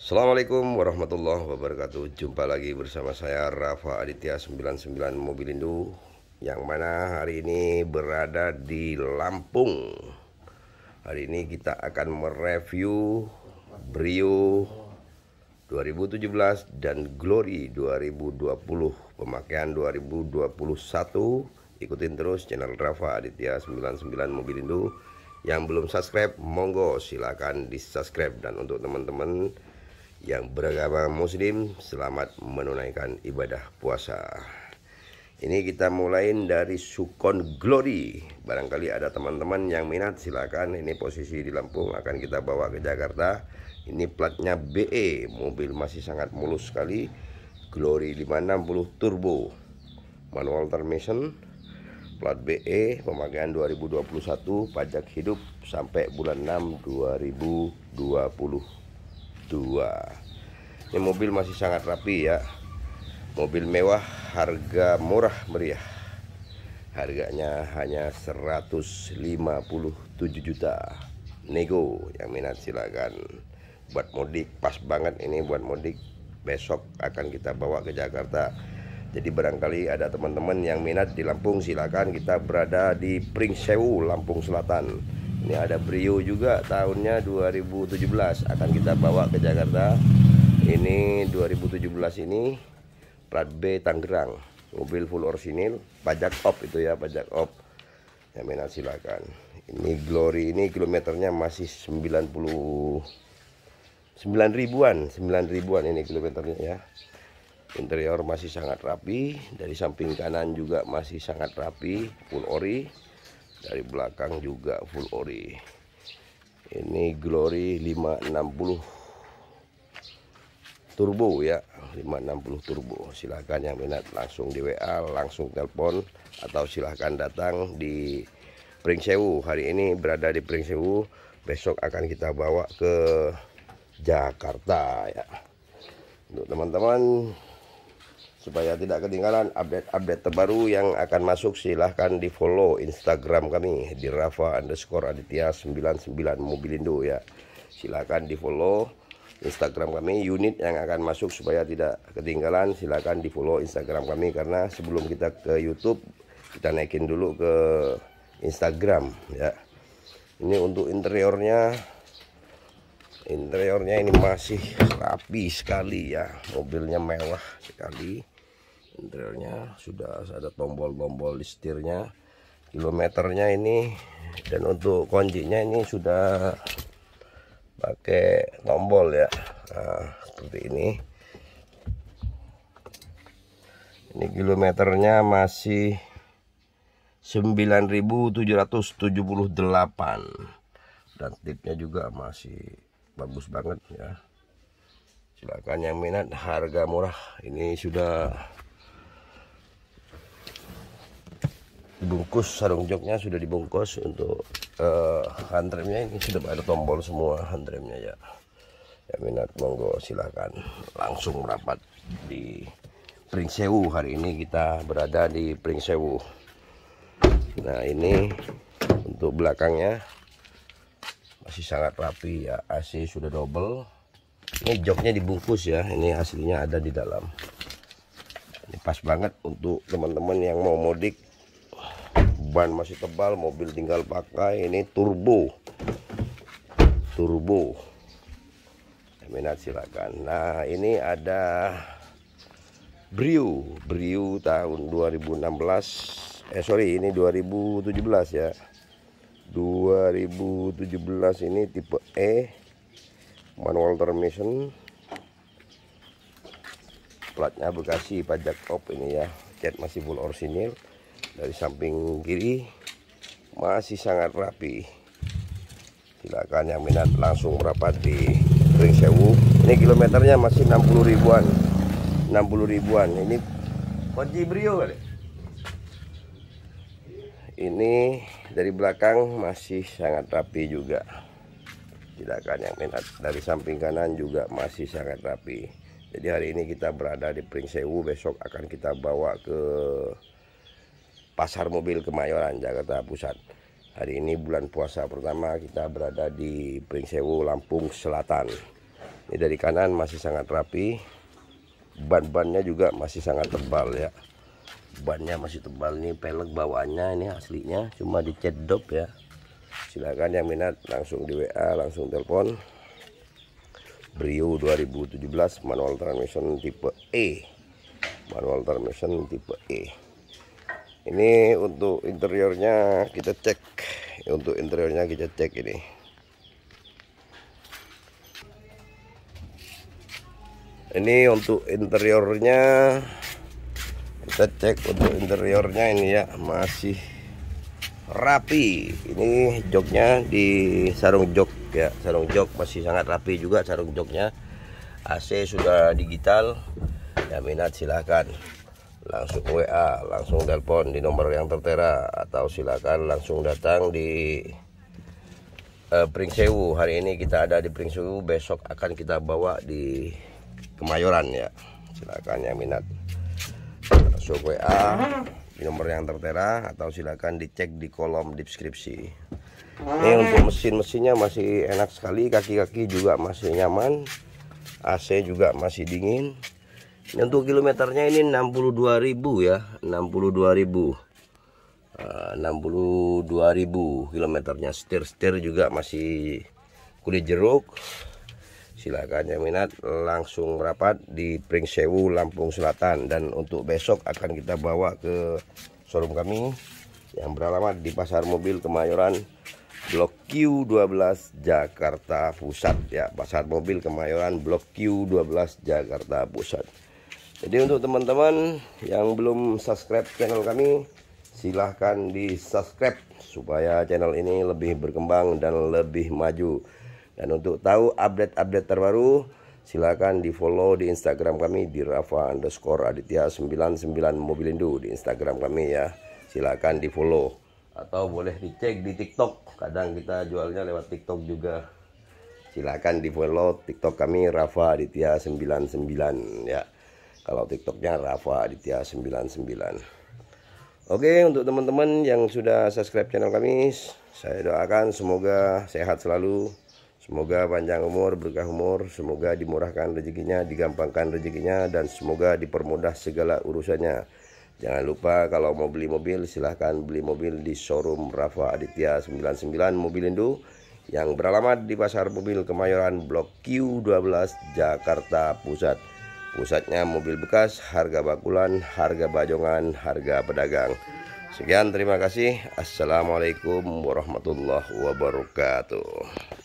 Assalamualaikum warahmatullahi wabarakatuh Jumpa lagi bersama saya Rafa Aditya 99 Mobilindo Yang mana hari ini berada di Lampung Hari ini kita akan mereview Brio 2017 dan Glory 2020 Pemakaian 2021 Ikutin terus channel Rafa Aditya 99 Mobilindo Yang belum subscribe monggo silahkan di subscribe Dan untuk teman-teman yang beragama muslim selamat menunaikan ibadah puasa ini kita mulai dari Sukon Glory barangkali ada teman-teman yang minat silakan ini posisi di Lampung akan kita bawa ke Jakarta ini platnya BE mobil masih sangat mulus sekali Glory 560 turbo manual transmission plat BE pemakaian 2021 pajak hidup sampai bulan 6 2020 2 ini mobil masih sangat rapi ya mobil mewah harga murah meriah harganya hanya 157 juta nego yang minat silakan buat modik pas banget ini buat modik, besok akan kita bawa ke Jakarta jadi barangkali ada teman-teman yang minat di Lampung silakan kita berada di Pringsewu Lampung Selatan ini ada Brio juga tahunnya 2017 akan kita bawa ke Jakarta ini 2017 ini plat B Tangerang mobil full orsinil pajak op itu ya pajak op jaminan ya, silakan ini glory ini kilometernya masih 90 9 ribuan 9 ribuan ini kilometernya ya interior masih sangat rapi dari samping kanan juga masih sangat rapi full ori dari belakang juga full ori ini glory 560 turbo ya 560 turbo silahkan yang minat langsung di WA langsung telepon atau silahkan datang di Pringsewu hari ini berada di Pringsewu besok akan kita bawa ke Jakarta ya untuk teman-teman supaya tidak ketinggalan update-update terbaru yang akan masuk silahkan di follow Instagram kami di Rafa underscore Aditya 99 Mobilindo ya silahkan di follow Instagram kami unit yang akan masuk supaya tidak ketinggalan silahkan di follow Instagram kami karena sebelum kita ke YouTube kita naikin dulu ke Instagram ya ini untuk interiornya interiornya ini masih rapi sekali ya mobilnya mewah sekali drillnya sudah ada tombol-tombol di setirnya kilometernya ini dan untuk kuncinya ini sudah pakai tombol ya nah, seperti ini ini kilometernya masih 9778 dan tipnya juga masih bagus banget ya silakan yang minat harga murah ini sudah dibungkus sarung joknya sudah dibungkus untuk uh, eh, handremnya ini sudah ada tombol semua handremnya ya ya minat monggo silahkan langsung rapat di Pringsewu hari ini kita berada di Pringsewu nah ini untuk belakangnya masih sangat rapi ya AC sudah double ini joknya dibungkus ya ini aslinya ada di dalam ini pas banget untuk teman-teman yang mau modik ban masih tebal mobil tinggal pakai ini turbo turbo minat silakan nah ini ada Brio Brio tahun 2016 eh sorry ini 2017 ya 2017 ini tipe E manual transmission platnya Bekasi pajak op ini ya cat masih full orsinil dari samping kiri masih sangat rapi silakan yang minat langsung merapat di Ring Sewu ini kilometernya masih 60 ribuan 60 ribuan ini kunci brio kali ini dari belakang masih sangat rapi juga silakan yang minat dari samping kanan juga masih sangat rapi jadi hari ini kita berada di Pring Sewu besok akan kita bawa ke Pasar Mobil Kemayoran, Jakarta Pusat. Hari ini bulan puasa pertama kita berada di Pringsewu, Lampung Selatan. Ini dari kanan masih sangat rapi. Ban-bannya juga masih sangat tebal ya. Bannya masih tebal nih, pelek bawaannya ini aslinya cuma dicet dop ya. Silakan yang minat langsung di WA, langsung telepon. Brio 2017 manual transmission tipe E. Manual transmission tipe E ini untuk interiornya kita cek untuk interiornya kita cek ini ini untuk interiornya kita cek untuk interiornya ini ya masih rapi ini joknya di sarung jok ya sarung jok masih sangat rapi juga sarung joknya AC sudah digital ya minat silahkan langsung WA, langsung telepon di nomor yang tertera atau silakan langsung datang di uh, eh, Pringsewu. Hari ini kita ada di Pringsewu, besok akan kita bawa di Kemayoran ya. Silakan yang minat langsung WA di nomor yang tertera atau silakan dicek di kolom deskripsi. Ini untuk mesin-mesinnya masih enak sekali, kaki-kaki juga masih nyaman, AC juga masih dingin untuk kilometernya ini 62.000 ya 62.000 62.000 ah, kilometernya setir-setir juga masih kulit jeruk silakan yang minat langsung merapat di Pring Sewu Lampung Selatan dan untuk besok akan kita bawa ke showroom kami yang beralamat di Pasar Mobil Kemayoran Blok Q12 Jakarta Pusat ya Pasar Mobil Kemayoran Blok Q12 Jakarta Pusat jadi untuk teman-teman yang belum subscribe channel kami Silahkan di subscribe Supaya channel ini lebih berkembang dan lebih maju Dan untuk tahu update-update terbaru Silahkan di follow di instagram kami Di Rafa underscore Aditya 99 Mobilindo Di instagram kami ya Silahkan di follow Atau boleh dicek di tiktok Kadang kita jualnya lewat tiktok juga Silahkan di follow tiktok kami Rafa Aditya 99 ya kalau tiktoknya Rafa Aditya 99 oke untuk teman-teman yang sudah subscribe channel kami saya doakan semoga sehat selalu semoga panjang umur berkah umur semoga dimurahkan rezekinya digampangkan rezekinya dan semoga dipermudah segala urusannya Jangan lupa kalau mau beli mobil silahkan beli mobil di showroom Rafa Aditya 99 Mobil Indo yang beralamat di Pasar Mobil Kemayoran Blok Q12 Jakarta Pusat. Pusatnya mobil bekas, harga bakulan, harga bajongan, harga pedagang. Sekian terima kasih. Assalamualaikum warahmatullahi wabarakatuh.